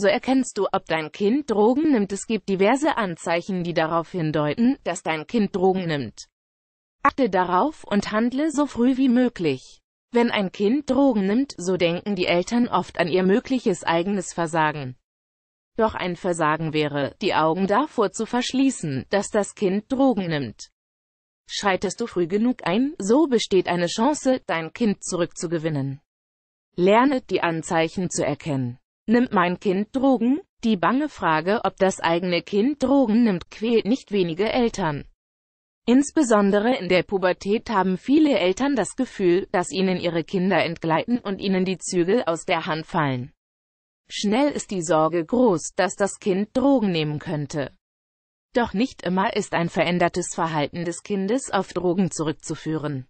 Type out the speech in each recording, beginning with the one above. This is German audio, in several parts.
So erkennst du, ob dein Kind Drogen nimmt. Es gibt diverse Anzeichen, die darauf hindeuten, dass dein Kind Drogen nimmt. Achte darauf und handle so früh wie möglich. Wenn ein Kind Drogen nimmt, so denken die Eltern oft an ihr mögliches eigenes Versagen. Doch ein Versagen wäre, die Augen davor zu verschließen, dass das Kind Drogen nimmt. Schreitest du früh genug ein, so besteht eine Chance, dein Kind zurückzugewinnen. Lerne, die Anzeichen zu erkennen. Nimmt mein Kind Drogen? Die bange Frage, ob das eigene Kind Drogen nimmt, quält nicht wenige Eltern. Insbesondere in der Pubertät haben viele Eltern das Gefühl, dass ihnen ihre Kinder entgleiten und ihnen die Zügel aus der Hand fallen. Schnell ist die Sorge groß, dass das Kind Drogen nehmen könnte. Doch nicht immer ist ein verändertes Verhalten des Kindes auf Drogen zurückzuführen.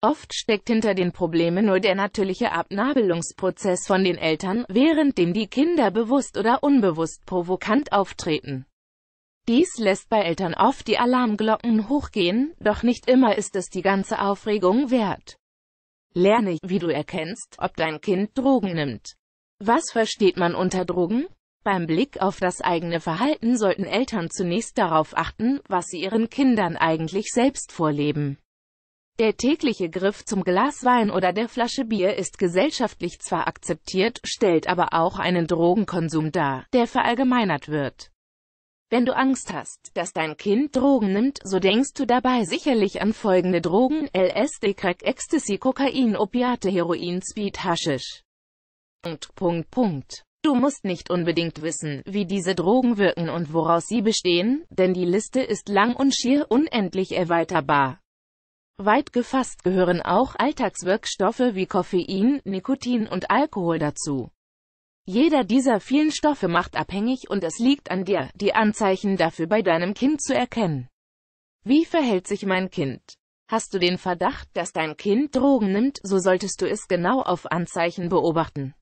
Oft steckt hinter den Problemen nur der natürliche Abnabelungsprozess von den Eltern, währenddem die Kinder bewusst oder unbewusst provokant auftreten. Dies lässt bei Eltern oft die Alarmglocken hochgehen, doch nicht immer ist es die ganze Aufregung wert. Lerne, wie du erkennst, ob dein Kind Drogen nimmt. Was versteht man unter Drogen? Beim Blick auf das eigene Verhalten sollten Eltern zunächst darauf achten, was sie ihren Kindern eigentlich selbst vorleben. Der tägliche Griff zum Glas Wein oder der Flasche Bier ist gesellschaftlich zwar akzeptiert, stellt aber auch einen Drogenkonsum dar, der verallgemeinert wird. Wenn du Angst hast, dass dein Kind Drogen nimmt, so denkst du dabei sicherlich an folgende Drogen LSD, Crack, Ecstasy, Kokain, Opiate, Heroin, Speed, Haschisch. Punkt, Punkt, Punkt. Du musst nicht unbedingt wissen, wie diese Drogen wirken und woraus sie bestehen, denn die Liste ist lang und schier unendlich erweiterbar. Weit gefasst gehören auch Alltagswirkstoffe wie Koffein, Nikotin und Alkohol dazu. Jeder dieser vielen Stoffe macht abhängig und es liegt an dir, die Anzeichen dafür bei deinem Kind zu erkennen. Wie verhält sich mein Kind? Hast du den Verdacht, dass dein Kind Drogen nimmt, so solltest du es genau auf Anzeichen beobachten.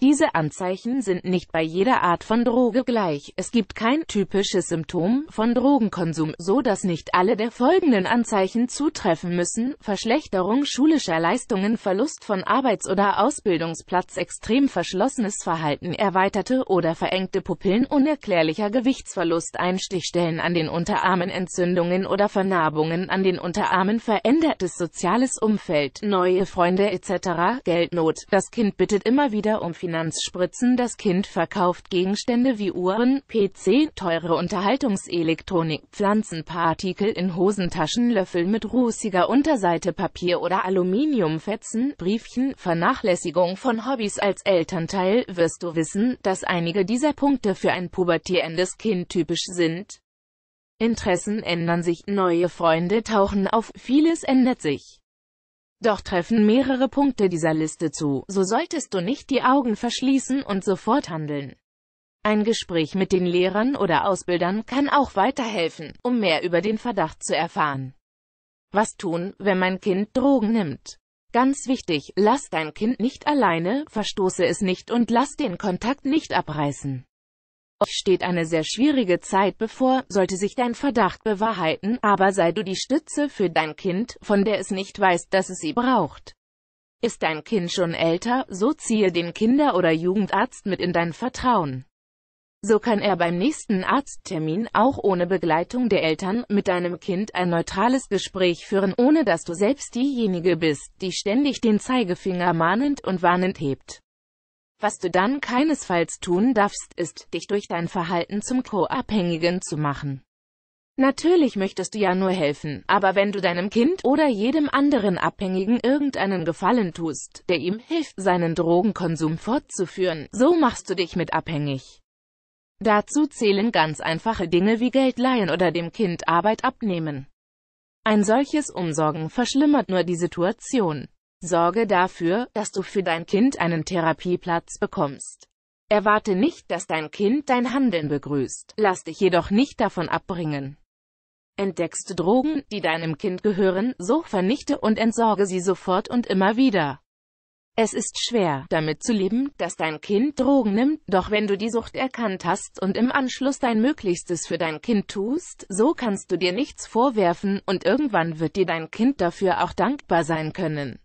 Diese Anzeichen sind nicht bei jeder Art von Droge gleich. Es gibt kein typisches Symptom von Drogenkonsum, so dass nicht alle der folgenden Anzeichen zutreffen müssen. Verschlechterung schulischer Leistungen, Verlust von Arbeits- oder Ausbildungsplatz, extrem verschlossenes Verhalten, erweiterte oder verengte Pupillen, unerklärlicher Gewichtsverlust, Einstichstellen an den Unterarmen, Entzündungen oder Vernarbungen an den Unterarmen, verändertes soziales Umfeld, neue Freunde etc., Geldnot. Das Kind bittet immer wieder um Finanzspritzen das Kind verkauft Gegenstände wie Uhren, PC, teure Unterhaltungselektronik, Pflanzenpartikel in Hosentaschen, Löffel mit rußiger Unterseite, Papier oder Aluminiumfetzen, Briefchen, Vernachlässigung von Hobbys als Elternteil, wirst du wissen, dass einige dieser Punkte für ein pubertierendes Kind typisch sind. Interessen ändern sich, neue Freunde tauchen auf, vieles ändert sich. Doch treffen mehrere Punkte dieser Liste zu, so solltest du nicht die Augen verschließen und sofort handeln. Ein Gespräch mit den Lehrern oder Ausbildern kann auch weiterhelfen, um mehr über den Verdacht zu erfahren. Was tun, wenn mein Kind Drogen nimmt? Ganz wichtig, lass dein Kind nicht alleine, verstoße es nicht und lass den Kontakt nicht abreißen steht eine sehr schwierige Zeit bevor, sollte sich dein Verdacht bewahrheiten, aber sei du die Stütze für dein Kind, von der es nicht weiß, dass es sie braucht. Ist dein Kind schon älter, so ziehe den Kinder- oder Jugendarzt mit in dein Vertrauen. So kann er beim nächsten Arzttermin, auch ohne Begleitung der Eltern, mit deinem Kind ein neutrales Gespräch führen, ohne dass du selbst diejenige bist, die ständig den Zeigefinger mahnend und warnend hebt. Was du dann keinesfalls tun darfst, ist, dich durch dein Verhalten zum Co-Abhängigen zu machen. Natürlich möchtest du ja nur helfen, aber wenn du deinem Kind oder jedem anderen Abhängigen irgendeinen Gefallen tust, der ihm hilft, seinen Drogenkonsum fortzuführen, so machst du dich mit abhängig. Dazu zählen ganz einfache Dinge wie Geld leihen oder dem Kind Arbeit abnehmen. Ein solches Umsorgen verschlimmert nur die Situation. Sorge dafür, dass du für dein Kind einen Therapieplatz bekommst. Erwarte nicht, dass dein Kind dein Handeln begrüßt, lass dich jedoch nicht davon abbringen. Entdeckst du Drogen, die deinem Kind gehören, so vernichte und entsorge sie sofort und immer wieder. Es ist schwer, damit zu leben, dass dein Kind Drogen nimmt, doch wenn du die Sucht erkannt hast und im Anschluss dein Möglichstes für dein Kind tust, so kannst du dir nichts vorwerfen, und irgendwann wird dir dein Kind dafür auch dankbar sein können.